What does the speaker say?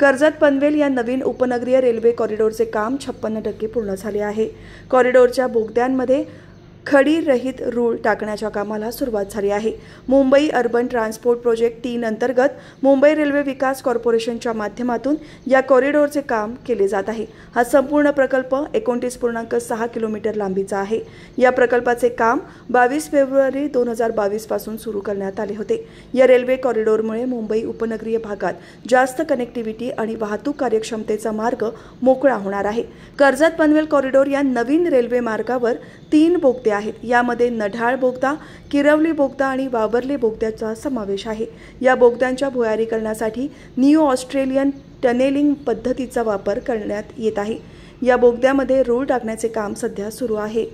कर्जत पनवेल या नवीन उपनगरीय रेल्वे कॉरिडॉरचे काम छप्पन्न टक्के पूर्ण झाले आहे कॉरिडॉरच्या बोगद्यांमध्ये खडीरहित रूळ टाकण्याच्या कामाला सुरुवात झाली आहे मुंबई अर्बन ट्रान्सपोर्ट प्रोजेक्ट तीन अंतर्गत मुंबई रेल्वे विकास कॉर्पोरेशनच्या माध्यमातून या कॉरिडॉरचे काम केले जात आहे हा संपूर्ण प्रकल्प एकोणतीस पूर्णांक सहा किलोमीटर लांबीचा आहे या प्रकल्पाचे काम बावीस फेब्रुवारी दोन हजार बावीसपासून सुरू करण्यात आले होते या रेल्वे कॉरिडॉरमुळे मुंबई उपनगरीय भागात जास्त कनेक्टिव्हिटी आणि वाहतूक कार्यक्षमतेचा मार्ग मोकळा होणार आहे कर्जत पनवेल कॉरिडॉर या नवीन रेल्वे मार्गावर तीन भोगत्या आहेत यामध्ये नढाळ बोगदा किरवली बोगदा आणि वावरली बोगद्याचा समावेश आहे या बोगद्यांच्या भुयारी करण्यासाठी न्यू ऑस्ट्रेलियन टनेलिंग पद्धतीचा वापर करण्यात येत आहे या बोगद्यामध्ये रूळ टाकण्याचे काम सध्या सुरू आहे